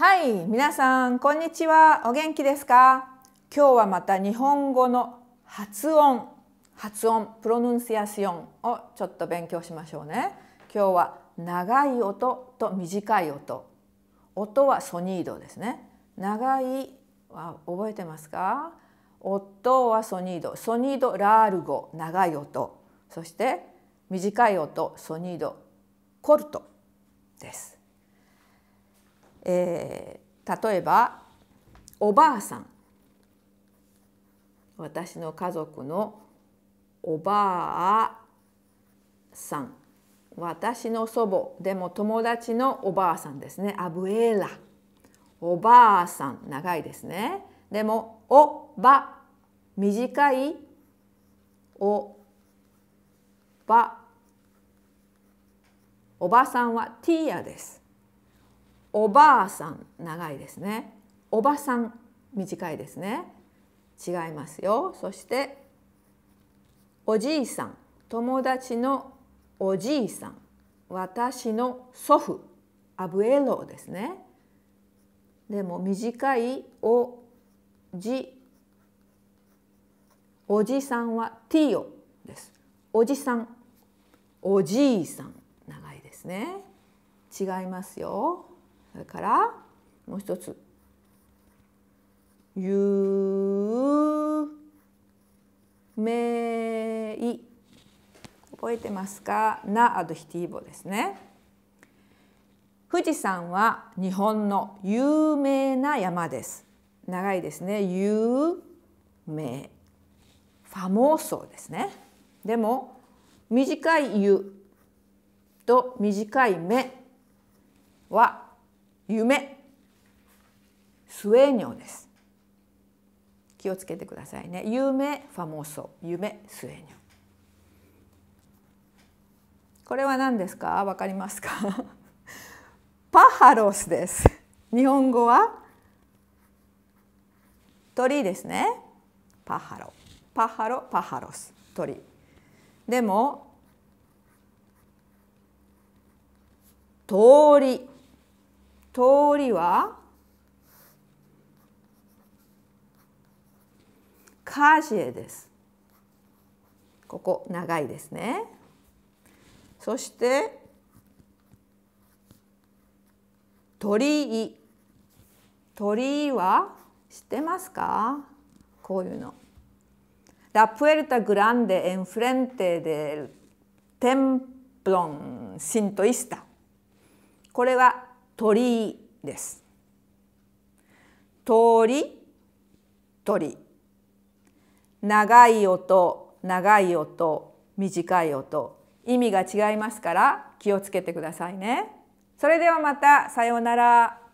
はい皆さんこんにちはお元気ですか今日はまた日本語の発音発音プロヌンシアシオンをちょっと勉強しましょうね今日は長い音と短い音音はソニードですね長いは覚えてますか音はソニードソニードラール語長い音そして短い音ソニードコルトですえー、例えばおばあさん私の家族のおばあさん私の祖母でも友達のおばあさんですねアブエラおばあさん長いですねでもおば短いおばおばさんはティーヤですおばあさん長いですねおばさん短いですね違いますよそしておじいさん友達のおじいさん私の祖父アブエロですねでも短いおじおじさんはティオですおじさんおじいさん長いですね違いますよそれからもう一つ「ゆめい」覚えてますか「なアドヒティーボ」ですね。富士山は日本の有名な山です。長いですね。有名。ファモーソですね。でも短い「ゆ」と短い「目」は夢スニョです気をつけてくださいね夢ファモーソ夢スニョこれは何ですかわかりますか パハロスです日本語は鳥ですねパハロパハロパハロス鳥でも通り通りはカジエです。ここ長いですね。そして鳥居。鳥居は知ってますかこういうの。ラプエルタ・グランデ・エンフレンテ・デ・テンプロン・シントイスタ。これは鳥居です。鳥鳥長い音長い音短い音意味が違いますから気をつけてくださいね。それではまたさようなら。